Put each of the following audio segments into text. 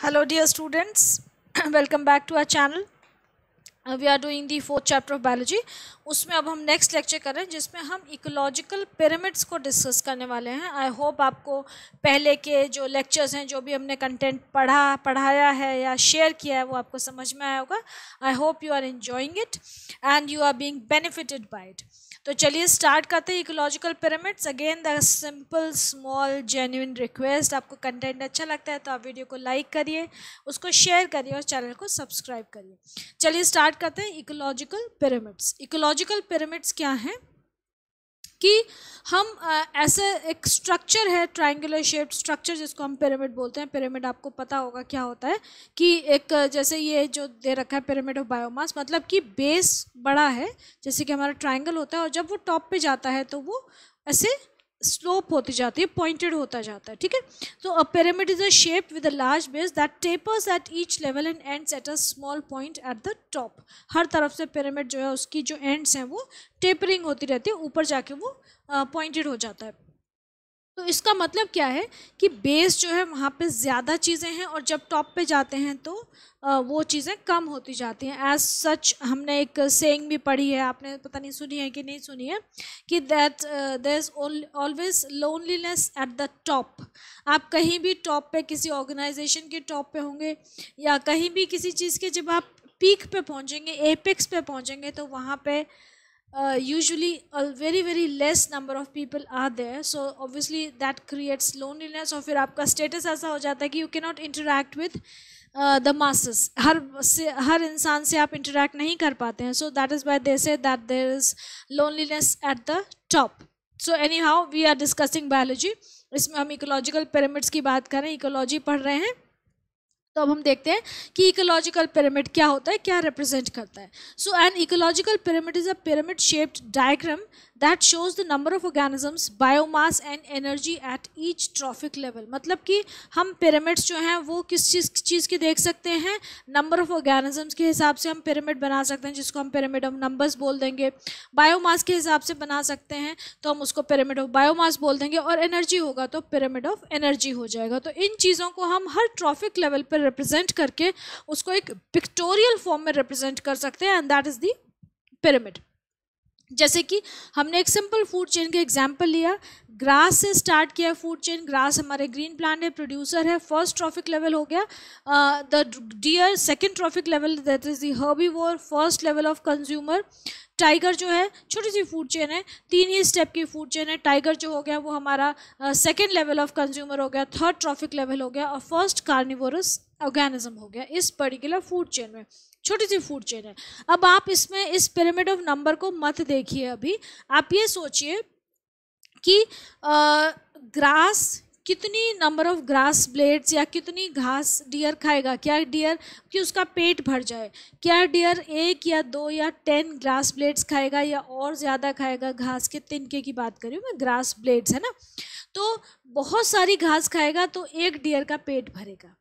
hello dear students welcome back to our channel uh, we are doing the fourth chapter of biology उसमें अब हम next lecture कर रहे हैं जिसमें हम ecological pyramids को discuss करने वाले हैं I hope आपको पहले के जो lectures हैं जो भी हमने content पढ़ा पढ़ाया है या share किया है वो आपको समझ में आया होगा I hope you are enjoying it and you are being benefited by it तो चलिए स्टार्ट करते हैं ecological pyramids again the simple small genuine request आपको कंटेंट अच्छा लगता है तो आप वीडियो को लाइक करिए उसको शेयर करिए और चैनल को सब्सक्राइब करिए चलिए स्टार्ट करते हैं इकोलॉजिकल पिरामिड्स इकोलॉजिकल पिरामिड्स क्या हैं कि हम ऐसे एक स्ट्रक्चर है ट्रायंगुलर शेप स्ट्रक्चर जिसको हम पिरामिड बोलते हैं पिरामिड आपको पता होगा क्या होता है कि एक जैसे ये जो दे रखा है पिरामिड ऑफ बायोमास मतलब कि बेस बड़ा है जैसे कि हमारा ट्रायंगल होता है और जब वो टॉप पे जाता है तो वो ऐसे स्लोप होती जाती है पॉइंटेड होता जाता है ठीक है तो a pyramid is a shape with a large base that tapers at each level and ends at a small point at the top हर तरफ से पिरामिड जो है उसकी जो एंड्स हैं वो टेपरिंग होती रहती है ऊपर जाके वो पॉइंटेड हो जाता है तो इसका मतलब क्या है कि बेस जो है वहाँ पे ज़्यादा चीज़ें हैं और जब टॉप पे जाते हैं तो वो चीज़ें कम होती जाती हैं एज सच हमने एक सेंग भी पढ़ी है आपने पता नहीं सुनी है कि नहीं सुनी है कि that there is always loneliness at the top आप कहीं भी टॉप पे किसी ऑर्गेनाइजेशन के टॉप पे होंगे या कहीं भी किसी चीज़ के जब आप पीक पे पहुँचेंगे एपेक्स पे पहुँचेंगे तो वहाँ पे Uh, usually a very very less number of people are there so obviously that creates loneliness और फिर आपका status ऐसा हो जाता है कि you cannot interact with the uh, masses हर से हर इंसान से आप इंटरेक्ट नहीं कर पाते हैं so that is why they say that there is loneliness at the top so anyhow we are discussing biology इसमें हम इकोलॉजिकल पिरामिड्स की बात करें इकोलॉजी पढ़ रहे हैं तो अब हम देखते हैं कि इकोलॉजिकल पिरामिड क्या होता है क्या रिप्रेजेंट करता है so an ecological pyramid is a pyramid shaped diagram that shows the number of organisms biomass and energy at each trophic level मतलब कि हम पिरामिड्स जो हैं वो किस चीज़ चीज़ के देख सकते हैं नंबर ऑफ ऑर्गेनिजम्स के हिसाब से हम पिरामिड बना सकते हैं जिसको हम पिरामिड ऑफ नंबर्स बोल देंगे बायोमास के हिसाब से बना सकते हैं तो हम उसको पिरामिड ऑफ बायोमास बोल देंगे और एनर्जी होगा तो पिरामिड ऑफ एनर्जी हो जाएगा तो इन चीज़ों को हम हर ट्रॉफिक लेवल पर रिप्रेजेंट करके उसको एक पिक्टोरियल फॉर्म में रिप्रेजेंट कर सकते हैं and that is the pyramid जैसे कि हमने एक सिंपल फूड चेन का एग्जाम्पल लिया ग्रास से स्टार्ट किया फूड चेन ग्रास हमारे ग्रीन प्लांट है प्रोड्यूसर है फर्स्ट ट्रॉफिक लेवल हो गया the deer second trophic level that is the herbi first level of consumer tiger जो है छोटी सी फूड चेन है तीन ही स्टेप की फूड चेन है टाइगर जो हो गया वो हमारा सेकेंड लेवल ऑफ कंज्यूमर हो गया थर्ड ट्रॉफिक लेवल हो गया और फर्स्ट कार्निवोरस ऑर्गेनिज्म हो गया इस पर्टिकुलर फूड चेन में छोटी सी फूड चेन है अब आप इसमें इस पिरामिड ऑफ नंबर को मत देखिए अभी आप ये सोचिए कि ग्रास कितनी नंबर ऑफ ग्रास ब्लेड्स या कितनी घास डियर खाएगा क्या डियर कि उसका पेट भर जाए क्या डियर एक या दो या टेन ग्रास ब्लेड्स खाएगा या और ज़्यादा खाएगा घास के तिनके की बात करी मैं ग्रास ब्लेड्स है ना तो बहुत सारी घास खाएगा तो एक डियर का पेट भरेगा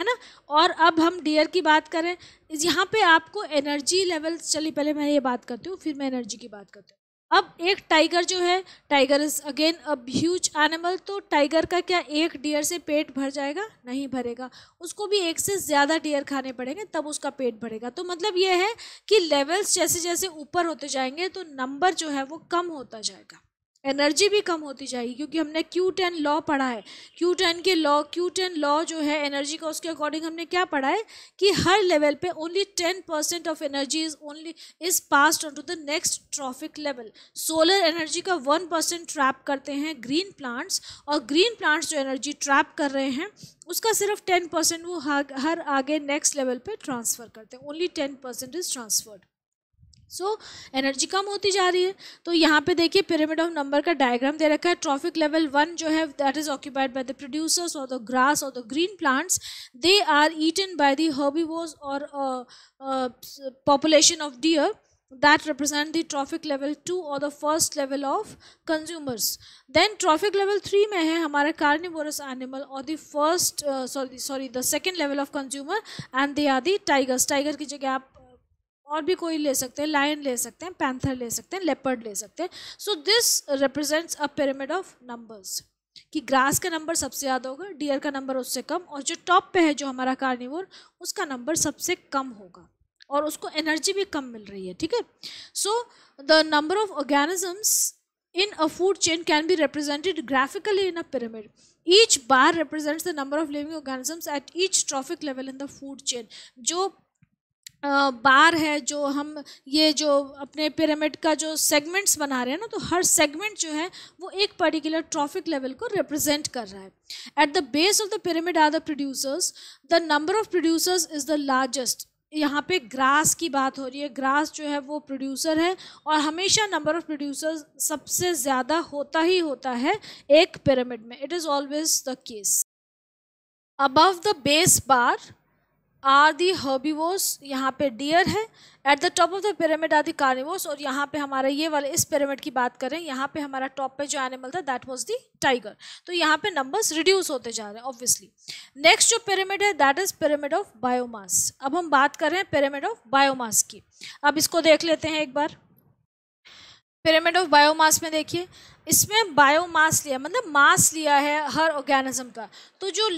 है ना और अब हम डियर की बात करें यहाँ पे आपको एनर्जी लेवल्स चलिए पहले मैं ये बात करती हूँ फिर मैं एनर्जी की बात करती हूँ अब एक टाइगर जो है टाइगर इज़ अगेन अब ह्यूज एनिमल तो टाइगर का क्या एक डियर से पेट भर जाएगा नहीं भरेगा उसको भी एक से ज़्यादा डियर खाने पड़ेंगे तब उसका पेट भरेगा तो मतलब यह है कि लेवल्स जैसे जैसे ऊपर होते जाएंगे तो नंबर जो है वो कम होता जाएगा एनर्जी भी कम होती जाएगी क्योंकि हमने क्यू टेन लॉ पढ़ा है क्यू टेन के लॉ क्यू टेन लॉ जो है एनर्जी का उसके अकॉर्डिंग हमने क्या पढ़ा है कि हर लेवल पे only ten percent of energy is only is passed on to the next trophic level solar energy का वन परसेंट ट्रैप करते हैं ग्रीन प्लांट्स और ग्रीन प्लांट्स जो एनर्जी ट्रैप कर रहे हैं उसका सिर्फ टेन परसेंट वो हर आगे नेक्स्ट लेवल पर ट्रांसफ़र करते हैं only ten percent is transferred so so, energy कम होती जा रही है तो यहाँ पे देखिए पिरामिड ऑफ नंबर का डायग्राम दे रखा है ट्रॉफिक लेवल वन जो है that is occupied by the producers और द ग्रास और the green plants they are eaten by the herbivores और population of deer that represent the traffic level 2 or the first level of consumers then traffic level 3 mein hai hamara carnivorous animal or the first uh, sorry sorry the second level of consumer and they are the tigers tiger ki jagah aap और भी कोई ले सकते हैं line ले सकते हैं panther ले सकते हैं लेपर्ड ले सकते हैं so this represents a pyramid of numbers कि ग्रास का नंबर सबसे ज़्यादा होगा डियर का नंबर उससे कम और जो टॉप पे है जो हमारा कार्निवोर उसका नंबर सबसे कम होगा और उसको एनर्जी भी कम मिल रही है ठीक है so the number of organisms in a food chain can be represented graphically in a pyramid each bar represents the number of living organisms at each trophic level in the food chain जो bar है जो हम ये जो अपने pyramid का जो segments बना रहे हैं ना तो हर सेगमेंट जो है वो एक पर्टिकुलर ट्रॉफिक लेवल को रिप्रेजेंट कर रहा है at the base of the pyramid are the producers the number of producers is the largest यहाँ पे ग्रास की बात हो रही है ग्रास जो है वो प्रोड्यूसर है और हमेशा नंबर ऑफ़ प्रोड्यूसर्स सबसे ज़्यादा होता ही होता है एक पिरामिड में it is always the case above the base bar are the herbivores यहाँ पे डियर है at the top of the pyramid are the carnivores और यहाँ पे हमारा ये वाला इस पिरामिड की बात करें यहाँ पे हमारा टॉप पे जो एनिमल था दैट वाज दी टाइगर तो यहाँ पे नंबर्स रिड्यूस होते जा रहे हैं ऑब्वियसली नेक्स्ट जो पिरामिड है that is pyramid of biomass अब हम बात कर रहे हैं पिरामिड ऑफ बायोमास की अब इसको देख लेते हैं एक बार पिरामिड ऑफ बायोमास में देखिए इसमें बायोमास लिया मतलब मास लिया है हर ऑर्गेनिज्म का तो जो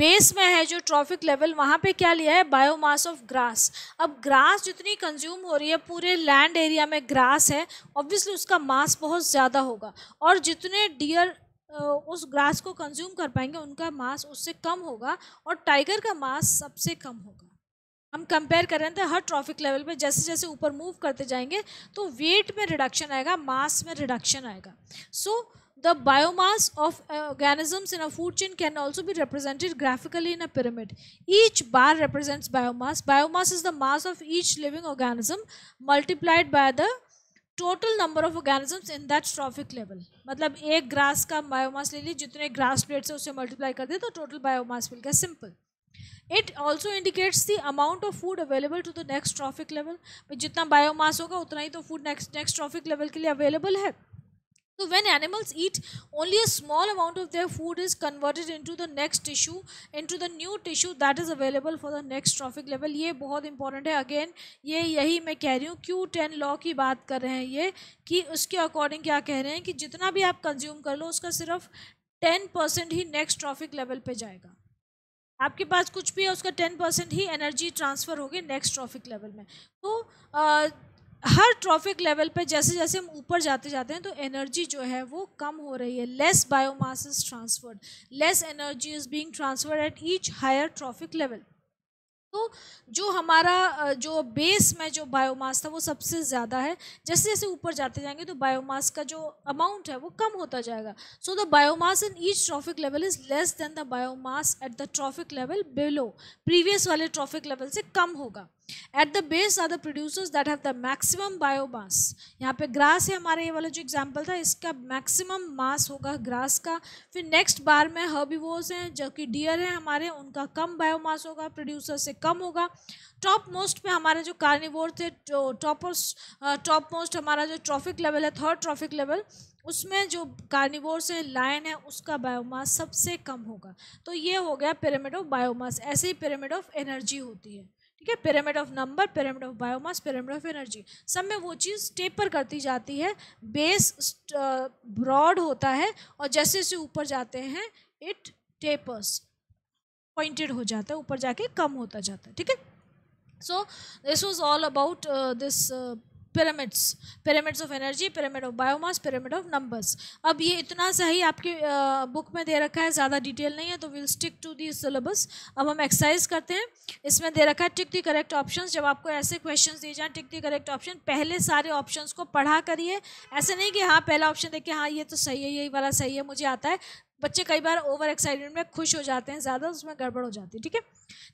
बेस में है जो ट्रॉफिक लेवल वहाँ पे क्या लिया है बायोमास ऑफ ग्रास अब ग्रास जितनी कंज्यूम हो रही है पूरे लैंड एरिया में ग्रास है ऑब्वियसली उसका मास बहुत ज़्यादा होगा और जितने डियर उस ग्रास को कंज्यूम कर पाएंगे उनका मास उससे कम होगा और टाइगर का मास सबसे कम होगा हम कंपेयर कर रहे थे तो हर ट्रॉफिक लेवल पे जैसे जैसे ऊपर मूव करते जाएंगे तो वेट में रिडक्शन आएगा मास में रिडक्शन आएगा so the biomass of organisms in a food chain can also be represented graphically in a pyramid each bar represents biomass biomass is the mass of each living organism multiplied by the total number of organisms in that trophic level मतलब एक grass का biomass ले लीजिए जितने grass plates है उसे multiply कर दे तो टोटल बायोमास मिल गया simple it also indicates the amount of food available to the next trophic level जितना बायोमास होगा उतना ही तो food next next trophic level के लिए अवेलेबल है तो it only a small amount of their food is converted into the next next into the new tissue that is available for the next trophic level ये बहुत important है again ये यही मैं कह रही हूँ क्यू टेन लॉ की बात कर रहे हैं ये कि उसके अकॉर्डिंग क्या कह रहे हैं कि जितना भी आप कंज्यूम कर लो उसका सिर्फ टेन परसेंट ही नेक्स्ट ट्रॉफिक लेवल पे जाएगा आपके पास कुछ भी है उसका टेन परसेंट ही एनर्जी ट्रांसफ़र होगी नेक्स्ट ट्रॉफिक लेवल में तो आ, हर ट्रॉफिक लेवल पे जैसे जैसे हम ऊपर जाते जाते हैं तो एनर्जी जो है वो कम हो रही है less biomass is transferred less energy is being transferred at each higher trophic level तो जो हमारा जो बेस में जो बायोमास था वो सबसे ज़्यादा है जैसे जैसे ऊपर जाते जाएंगे तो बायोमास का जो अमाउंट है वो कम होता जाएगा so the biomass in each trophic level is less than the biomass at the trophic level below previous वाले ट्रॉफिक लेवल से कम होगा at the base are the producers that have the maximum biomass यहाँ पे grass है हमारे ये वाला जो एग्जाम्पल था इसका मैक्सिमम मास होगा ग्रास का फिर नेक्स्ट बार में हर्बिवोर्स हैं जो कि डियर हैं हमारे उनका कम बायोमास होगा प्रोड्यूसर से कम होगा टॉप मोस्ट पे हमारे जो कार्निवोर थे टॉपर्स टॉप मोस्ट हमारा जो ट्रॉफिक लेवल है थर्ड ट्रॉफिक लेवल उसमें जो कार्निवोर है लायन है उसका बायोमास सबसे कम होगा तो ये हो गया पिरामिड ऑफ बायोमास ऐसे ही पिरामिड ऑफ एनर्जी होती है ठीक है pyramid of number pyramid of biomass pyramid of energy सब में वो चीज़ टेपर करती जाती है बेस ब्रॉड uh, होता है और जैसे जैसे ऊपर जाते हैं इट टेपर्स पॉइंटेड हो जाता है ऊपर जाके कम होता जाता है ठीक है so this was all about this pyramids pyramids of energy pyramid of biomass pyramid of numbers अब ये इतना सा ही आपके बुक में दे रखा है ज़्यादा डिटेल नहीं है तो will stick to the syllabus अब हम एक्सरसाइज करते हैं इसमें दे रखा है टिक दी करेक्ट ऑप्शन जब आपको ऐसे क्वेश्चन दिए जाएँ टिक दी करेक्ट ऑप्शन पहले सारे ऑप्शन को पढ़ा करिए ऐसे नहीं कि हाँ पहला ऑप्शन देखिए हाँ ये तो सही है यही वाला सही है मुझे आता है बच्चे कई बार ओवर एक्साइटेड में खुश हो जाते हैं ज़्यादा उसमें गड़बड़ हो जाती है ठीक है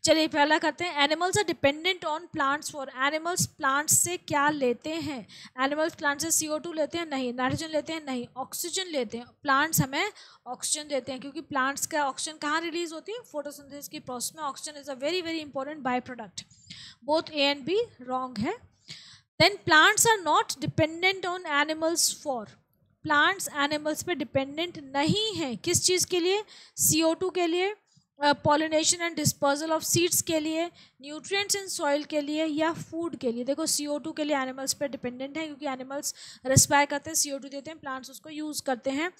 चलिए पहला करते हैं animals are dependent on plants for animals plants से क्या लेते हैं एनिमल्स प्लांट से सी लेते हैं नहीं नाइट्रोजन लेते हैं नहीं ऑक्सीजन लेते हैं प्लांट्स हमें ऑक्सीजन देते हैं क्योंकि प्लांट्स का ऑक्सीजन कहाँ रिलीज होती है फोटोसिंथेसिस की प्रोसेस में oxygen is a very very important by product both A and B wrong है then plants are not dependent on animals for plants animals पे डिपेंडेंट नहीं है किस चीज़ के लिए टू के लिए pollination and disposal of seeds के लिए न्यूट्रिएंट्स इन सॉइल के लिए या फूड के लिए देखो सी ओ टू के लिए एनिमल्स पे डिपेंडेंट है क्योंकि एनिमल्स रेस्पायर करते हैं सी ओ टू देते हैं प्लांट्स उसको यूज़ करते हैं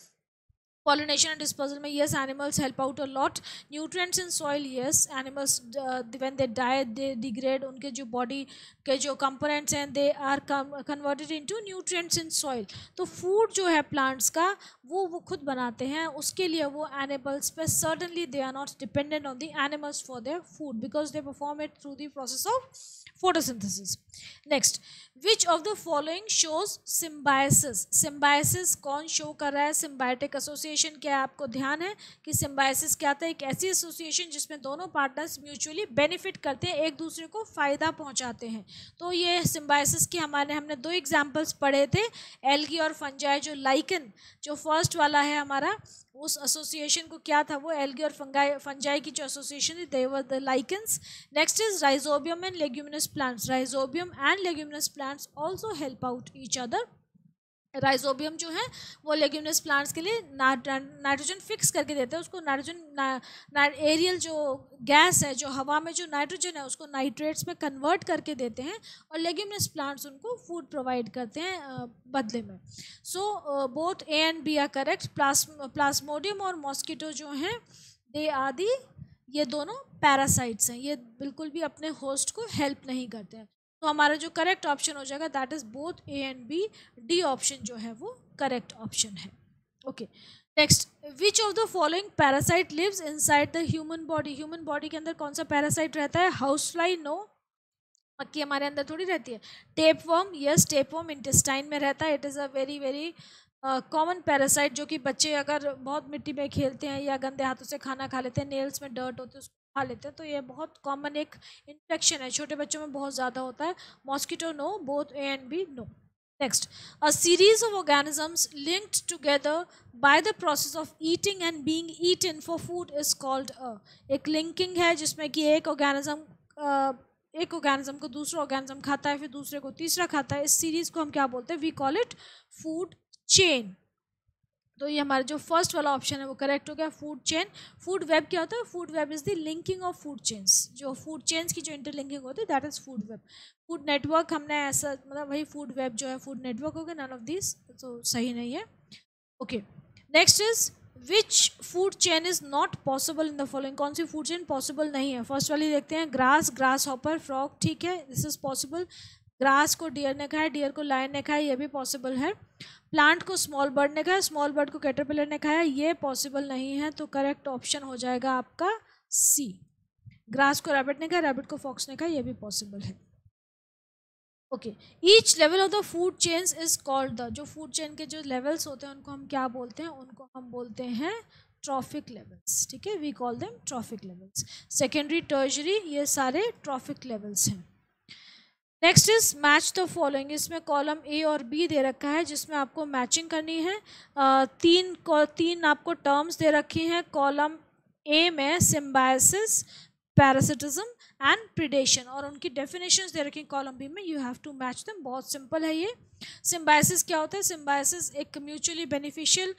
pollination and dispersal में yes animals help out a lot nutrients in soil yes animals uh, when they die they degrade उनके जो body के जो components हैं they are converted into nutrients in soil तो food जो है plants का वो वो खुद बनाते हैं उसके लिए वो animals पे certainly they are not dependent on the animals for their food because they perform it through the process of photosynthesis next which of the following shows symbiosis symbiosis कौन शो कर रहा है सिम्बायटिक एसोसिएशन क्या है आपको ध्यान है कि सिम्बायसिस क्या था एक ऐसी एसोसिएशन जिसमें दोनों पार्टनर्स म्यूचुअली बेनिफिट करते हैं एक दूसरे को फ़ायदा पहुंचाते हैं तो ये सिम्बायसिस की हमारे हमने दो एग्जाम्पल्स पढ़े थे एलगी और फंजाई जो लाइकन जो फर्स्ट वाला है हमारा उस एसोसिएशन को क्या था वो एलगी और फंगाई फंजाई की जो एसोसिएशन थी देवर the lichens next is rhizobium and leguminous plants rhizobium and leguminous plant plants also help out each other rhizobium जो है वो लेग्यूनस प्लांट्स के लिए नाइट्रोजन फिक्स करके देते हैं उसको नाइट्रोजन ना, ना, एरियल जो गैस है जो हवा में जो नाइट्रोजन है उसको नाइट्रेट्स में कन्वर्ट करके देते हैं और लेग्यूनस प्लांट्स उनको फूड प्रोवाइड करते हैं बदले में so both A and B are correct plasmodium और मॉस्किटो जो हैं दे आदि ये दोनों पैरासाइट्स हैं ये बिल्कुल भी अपने होस्ट को हेल्प नहीं करते हैं तो हमारा जो करेक्ट ऑप्शन हो जाएगा that is both A and B D option जो है वो करेक्ट ऑप्शन है okay next which of the following parasite lives inside the human body human body के अंदर कौन सा पैरासाइट रहता है हाउस फ्लाई नो मक्की हमारे अंदर थोड़ी रहती है tapeworm yes tapeworm intestine में रहता है it is a very very common parasite जो कि बच्चे अगर बहुत मिट्टी में खेलते हैं या गंदे हाथों से खाना खा लेते हैं नेल्स में डर्ट होते हैं उसको खा लेते हैं तो ये बहुत कॉमन एक इन्फेक्शन है छोटे बच्चों में बहुत ज़्यादा होता है mosquito no both A and B no next a series of organisms linked together by the process of eating and being eaten for food is called एक लिंकिंग है जिसमें कि एक ऑर्गेनिज्म एक ऑर्गेनिज्म को दूसरा ऑर्गेनिज्म खाता है फिर दूसरे को तीसरा खाता है इस सीरीज को हम क्या बोलते हैं we call it food chain तो ये हमारा जो फर्स्ट वाला ऑप्शन है वो करेक्ट हो गया फूड चेन फूड वेब क्या होता है food web is the linking of food chains जो फूड चेन्स की जो इंटरलिंकिंग होती है that is food web food network हमने ऐसा मतलब वही फूड वेब जो है फूड नेटवर्क हो गया नन ऑफ दिस तो सही नहीं है okay next is which food chain is not possible in the following कौन सी फूड चेन पॉसिबल नहीं है फर्स्ट वाली देखते हैं ग्रास ग्रास हॉपर फ्रॉक ठीक है दिस इज़ पॉसिबल ग्रास को डियर ने खाया डियर को लाइन ने खाया ये भी पॉसिबल है प्लांट को स्मॉल बर्ड ने खाया स्मॉल बर्ड को कैटरपिलर ने खाया ये पॉसिबल नहीं है तो करेक्ट ऑप्शन हो जाएगा आपका सी ग्रास को रैबिट ने खाया रैबिट को फॉक्स ने खाया ये भी पॉसिबल है okay each level of the food chains is called the जो फूड चेन के जो लेवल्स होते हैं उनको हम क्या बोलते हैं उनको हम बोलते हैं ट्रॉफिक लेवल्स ठीक है we call them trophic levels secondary tertiary ये सारे ट्रॉफिक लेवल्स हैं next is match the following इसमें कॉलम ए और बी दे रखा है जिसमें आपको मैचिंग करनी है तीन तीन आपको टर्म्स दे रखी हैं कॉलम ए में सिम्बायसिस पैरासिटिज्म एंड प्रिडेशन और उनकी डेफिनेशन दे रखी कॉलम बी में you have to match them बहुत सिंपल है ये सिम्बाइसिस क्या होता है सिम्बाइसिस एक म्यूचुअली बेनिफिशियल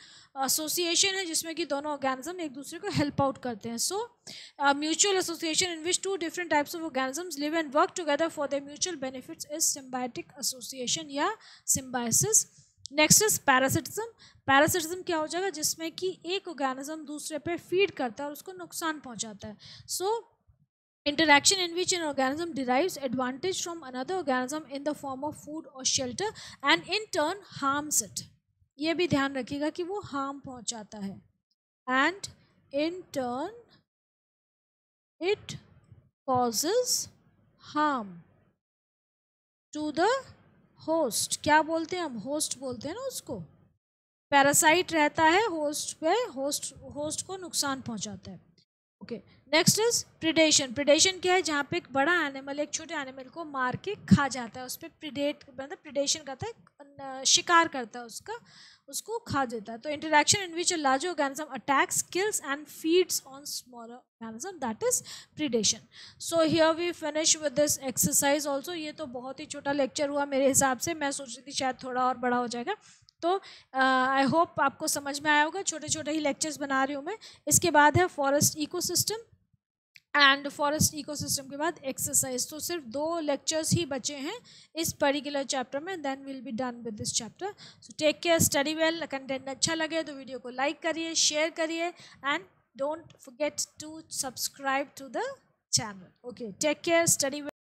एसोसिएशन है जिसमें कि दोनों ऑर्गेनिज्म एक दूसरे को हेल्प आउट करते हैं so mutual association in which two different types of organisms live and work together for the mutual benefits is symbiotic association या symbiosis next is parasitism parasitism क्या हो जाएगा जिसमें कि एक ऑर्गेनिज्म दूसरे पे फीड करता है और उसको नुकसान पहुंचाता है सो so, interaction in which an organism derives advantage from another organism in the form of food or shelter and in turn harms it ये भी ध्यान रखिएगा कि वो हार्म पहुंचाता है and in turn it causes harm to the host क्या बोलते हैं हम होस्ट बोलते हैं ना उसको पैरासाइट रहता है होस्ट पे होस्ट होस्ट को नुकसान पहुंचाता है okay okay. Next is predation predation क्या है जहाँ पे एक बड़ा एनिमल एक छोटे एनिमल को मार के खा जाता है उस पर प्रिडेट मतलब प्रिडेशन करता है अं, शिकार करता है उसका उसको खा देता है तो interaction in which a large organism attacks kills and feeds on small organism that is predation so here we finish with this exercise also ये तो बहुत ही छोटा लेक्चर हुआ मेरे हिसाब से मैं सोच रही थी शायद थोड़ा और बड़ा हो जाएगा तो आई होप आपको समझ में आया होगा छोटे छोटे ही लेक्चर्स बना रही हूँ मैं इसके बाद है forest ecosystem and forest ecosystem के बाद एक्सरसाइज तो सिर्फ दो लेक्चर्स ही बचे हैं इस पर्टिकुलर चैप्टर में then will be done with this chapter so take care study well content अच्छा लगे तो वीडियो को लाइक करिए शेयर करिए and don't to subscribe to the channel okay take care study well